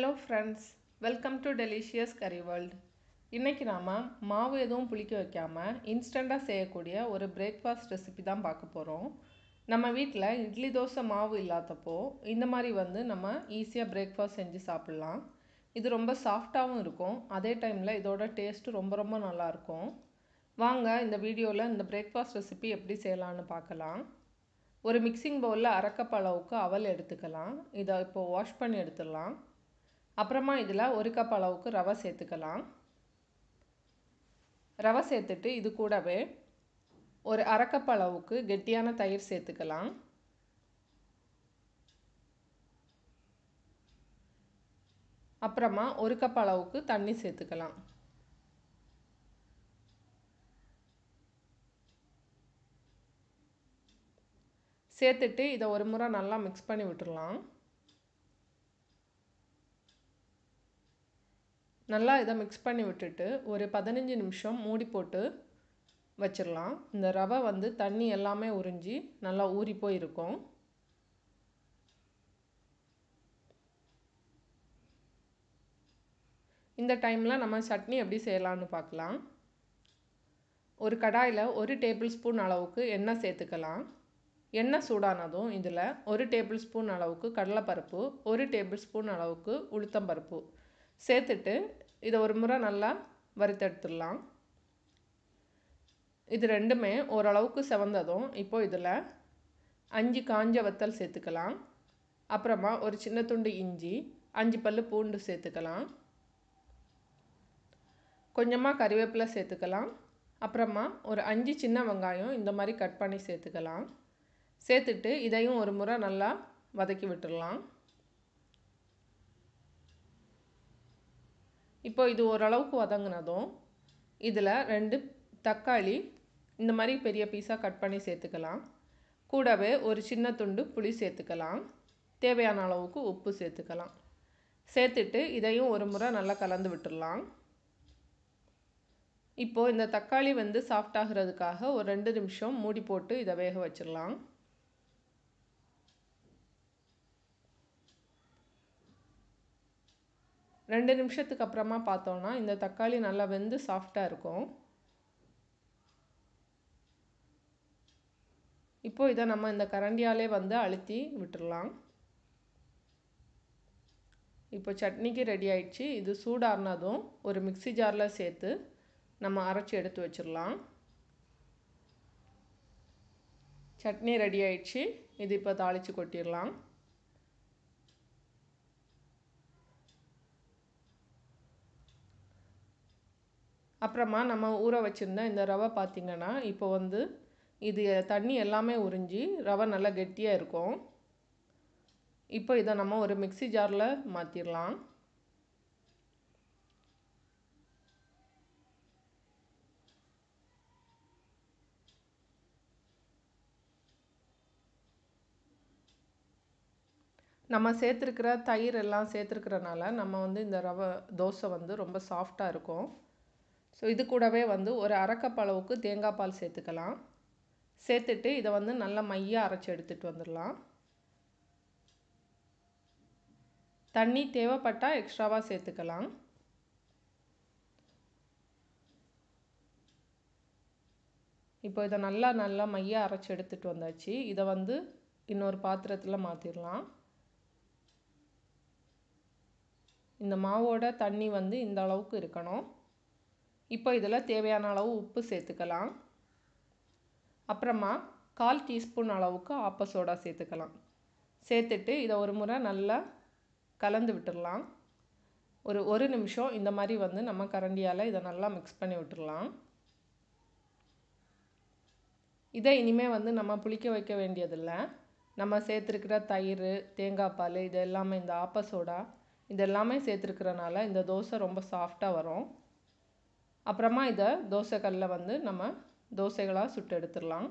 hello friends welcome to delicious curry world இன்றைக்கி நாம் மாவு எதுவும் புளிக்க வைக்காமல் இன்ஸ்டண்ட்டாக செய்யக்கூடிய ஒரு பிரேக்ஃபாஸ்ட் ரெசிபி தான் பார்க்க போகிறோம் நம்ம வீட்டில் இட்லி தோசை மாவு இல்லாதப்போ இந்த மாதிரி வந்து நம்ம ஈஸியாக பிரேக்ஃபாஸ்ட் செஞ்சு சாப்பிட்லாம் இது ரொம்ப சாஃப்டாகவும் இருக்கும் அதே டைமில் இதோட டேஸ்ட்டு ரொம்ப ரொம்ப நல்லாயிருக்கும் வாங்க இந்த வீடியோவில் இந்த பிரேக்ஃபாஸ்ட் ரெசிபி எப்படி செய்யலான்னு பார்க்கலாம் ஒரு மிக்சிங் பவுலில் அரைக்கப் அவல் எடுத்துக்கலாம் இதை இப்போது வாஷ் பண்ணி எடுத்துடலாம் அப்புறமா இதில் ஒரு கப் அளவுக்கு ரவை சேர்த்துக்கலாம் ரவை சேர்த்துட்டு இது கூடவே ஒரு அரைக்கப் அளவுக்கு கெட்டியான தயிர் சேர்த்துக்கலாம் அப்புறமா ஒரு கப் அளவுக்கு தண்ணி சேர்த்துக்கலாம் சேர்த்துட்டு இதை ஒரு முறை நல்லா மிக்ஸ் பண்ணி விட்டுடலாம் நல்லா இதை மிக்ஸ் பண்ணி விட்டுட்டு ஒரு பதினஞ்சு நிமிஷம் மூடி போட்டு வச்சிடலாம் இந்த ரவை வந்து தண்ணி எல்லாமே உறிஞ்சி நல்லா ஊறி போயிருக்கும் இந்த டைமில் நம்ம சட்னி எப்படி செய்யலான்னு பார்க்கலாம் ஒரு கடாயில் ஒரு டேபிள் ஸ்பூன் அளவுக்கு எண்ணெய் சேர்த்துக்கலாம் எண்ணெய் சூடானதும் இதில் ஒரு டேபிள் ஸ்பூன் அளவுக்கு கடலைப்பருப்பு ஒரு டேபிள் ஸ்பூன் அளவுக்கு உளுத்தம்பருப்பு சேர்த்துட்டு இதை ஒரு முறை நல்லா வறுத்தெடுத்துடலாம் இது ரெண்டுமே ஓரளவுக்கு செவந்ததும் இப்போது இதில் அஞ்சு காஞ்ச வத்தல் சேர்த்துக்கலாம் அப்புறமா ஒரு சின்ன துண்டு இஞ்சி அஞ்சு பல் பூண்டு சேர்த்துக்கலாம் கொஞ்சமாக கறிவேப்பில சேர்த்துக்கலாம் அப்புறமா ஒரு அஞ்சு சின்ன வெங்காயம் இந்த மாதிரி கட் பண்ணி சேர்த்துக்கலாம் சேர்த்துட்டு இதையும் ஒரு முறை நல்லா வதக்கி விட்டுடலாம் இப்போ இது ஓரளவுக்கு வதங்கினதும் இதில் ரெண்டு தக்காளி இந்த மாதிரி பெரிய பீஸாக கட் பண்ணி சேர்த்துக்கலாம் கூடவே ஒரு சின்ன துண்டு புளி சேர்த்துக்கலாம் தேவையான அளவுக்கு உப்பு சேர்த்துக்கலாம் சேர்த்துட்டு இதையும் ஒரு முறை நல்லா கலந்து விட்டுடலாம் இப்போது இந்த தக்காளி வந்து சாஃப்ட் ஆகிறதுக்காக ஒரு ரெண்டு நிமிஷம் மூடி போட்டு இதை வேக வச்சிடலாம் ரெண்டு நிமிஷத்துக்கு அப்புறமா பார்த்தோன்னா இந்த தக்காளி நல்லா வெந்து சாஃப்டாக இருக்கும் இப்போது இதை நம்ம இந்த கரண்டியாலே வந்து அழுத்தி விட்டுடலாம் இப்போ சட்னிக்கு ரெடி ஆயிடுச்சு இது சூடாறினதும் ஒரு மிக்சி ஜாரில் சேர்த்து நம்ம அரைச்சி எடுத்து வச்சிடலாம் சட்னி ரெடி ஆயிடுச்சு இது இப்போ தாளித்து கொட்டிடலாம் அப்புறமா நம்ம ஊற வச்சுருந்த இந்த ரவை பார்த்திங்கன்னா இப்போ வந்து இது தண்ணி எல்லாமே உறிஞ்சி ரவை நல்லா கெட்டியாக இருக்கும் இப்போ இதை நம்ம ஒரு மிக்சி ஜாரில் மாற்றிடலாம் நம்ம சேர்த்துருக்கிற தயிர் எல்லாம் சேர்த்துருக்கிறனால நம்ம வந்து இந்த ரவை தோசை வந்து ரொம்ப சாஃப்டாக இருக்கும் ஸோ இது கூடவே வந்து ஒரு அரைக்கப் அளவுக்கு தேங்காய் பால் சேர்த்துக்கலாம் சேர்த்துட்டு இதை வந்து நல்லா மையாக அரைச்சி எடுத்துகிட்டு வந்துடலாம் தண்ணி தேவைப்பட்டால் எக்ஸ்ட்ராவாக சேர்த்துக்கலாம் இப்போ இதை நல்லா நல்லா மையாக அரைச்சி எடுத்துகிட்டு வந்தாச்சு இதை வந்து இன்னொரு பாத்திரத்தில் மாற்றிடலாம் இந்த மாவோட தண்ணி வந்து இந்த அளவுக்கு இருக்கணும் இப்போ இதில் தேவையான அளவு உப்பு சேர்த்துக்கலாம் அப்புறமா கால் டீஸ்பூன் அளவுக்கு ஆப்ப சோடா சேர்த்துக்கலாம் சேர்த்துட்டு இதை ஒரு முறை நல்லா கலந்து விட்டுடலாம் ஒரு ஒரு நிமிஷம் இந்த மாதிரி வந்து நம்ம கரண்டியால் இதை நல்லா மிக்ஸ் பண்ணி விட்டுடலாம் இதை இனிமேல் வந்து நம்ம புளிக்க வைக்க வேண்டியதில்லை நம்ம சேர்த்துருக்கிற தயிர் தேங்காய் பால் இது எல்லாமே இந்த ஆப்ப சோடா இது எல்லாமே சேர்த்துருக்கிறனால இந்த தோசை ரொம்ப சாஃப்டாக வரும் அப்புறமா இதை தோசைக்கல்லில் வந்து நம்ம தோசைகளாக சுட்டு எடுத்துடலாம்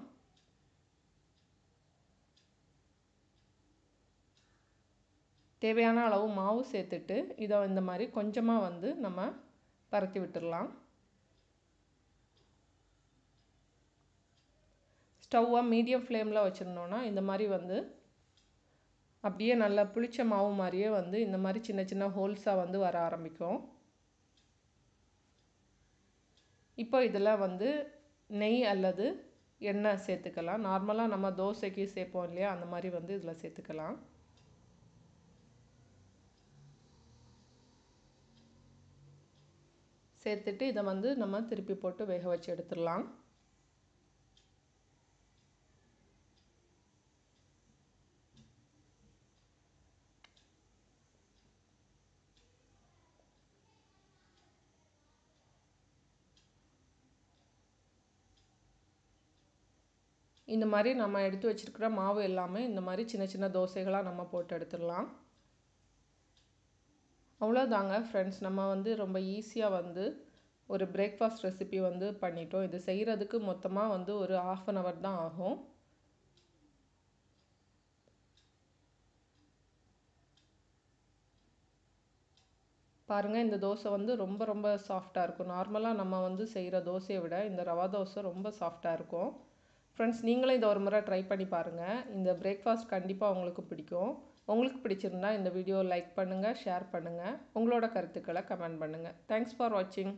தேவையான அளவு மாவு சேர்த்துட்டு இதை இந்த மாதிரி கொஞ்சமாக வந்து நம்ம பரத்தி விட்டுடலாம் ஸ்டவ்வாக மீடியம் ஃப்ளேமில் வச்சுருந்தோன்னா இந்த மாதிரி வந்து அப்படியே நல்லா புளிச்ச மாவு மாதிரியே வந்து இந்த மாதிரி சின்ன சின்ன ஹோல்ஸாக வந்து வர ஆரம்பிக்கும் இப்போ இதில் வந்து நெய் அல்லது எண்ணெய் சேர்த்துக்கலாம் நார்மலாக நம்ம தோசைக்கு சேர்ப்போம் இல்லையா அந்த மாதிரி வந்து இதில் சேர்த்துக்கலாம் சேர்த்துட்டு இதை வந்து நம்ம திருப்பி போட்டு வேக வச்சு எடுத்துடலாம் இந்த மாதிரி நம்ம எடுத்து வச்சுருக்கிற மாவு எல்லாமே இந்த மாதிரி சின்ன சின்ன தோசைகளாக நம்ம போட்டு எடுத்துடலாம் அவ்வளோதாங்க ஃப்ரெண்ட்ஸ் நம்ம வந்து ரொம்ப ஈஸியாக வந்து ஒரு பிரேக்ஃபாஸ்ட் ரெசிபி வந்து பண்ணிட்டோம் இது செய்கிறதுக்கு மொத்தமாக வந்து ஒரு ஆஃப் அன் ஹவர் தான் ஆகும் பாருங்கள் இந்த தோசை வந்து ரொம்ப ரொம்ப சாஃப்டாக இருக்கும் நார்மலாக நம்ம வந்து செய்கிற தோசையை விட இந்த ரவா தோசை ரொம்ப சாஃப்டாக இருக்கும் ஃப்ரெண்ட்ஸ் நீங்களும் இதை ஒரு முறை ட்ரை பண்ணி பாருங்கள் இந்த பிரேக்ஃபாஸ்ட் கண்டிப்பாக உங்களுக்கு பிடிக்கும் உங்களுக்கு பிடிச்சிருந்தா இந்த வீடியோ லைக் பண்ணுங்கள் ஷேர் பண்ணுங்கள் உங்களோட கருத்துக்களை கமெண்ட் பண்ணுங்கள் தேங்க்ஸ் ஃபார் வாட்சிங்